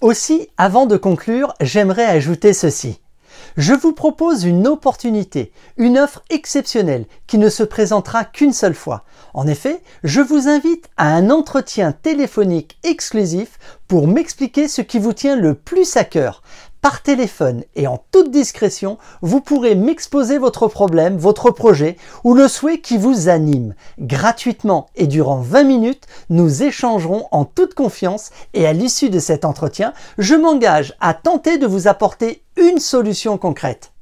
Aussi, avant de conclure, j'aimerais ajouter ceci. Je vous propose une opportunité, une offre exceptionnelle qui ne se présentera qu'une seule fois. En effet, je vous invite à un entretien téléphonique exclusif pour m'expliquer ce qui vous tient le plus à cœur, par téléphone et en toute discrétion, vous pourrez m'exposer votre problème, votre projet ou le souhait qui vous anime. Gratuitement et durant 20 minutes, nous échangerons en toute confiance et à l'issue de cet entretien, je m'engage à tenter de vous apporter une solution concrète.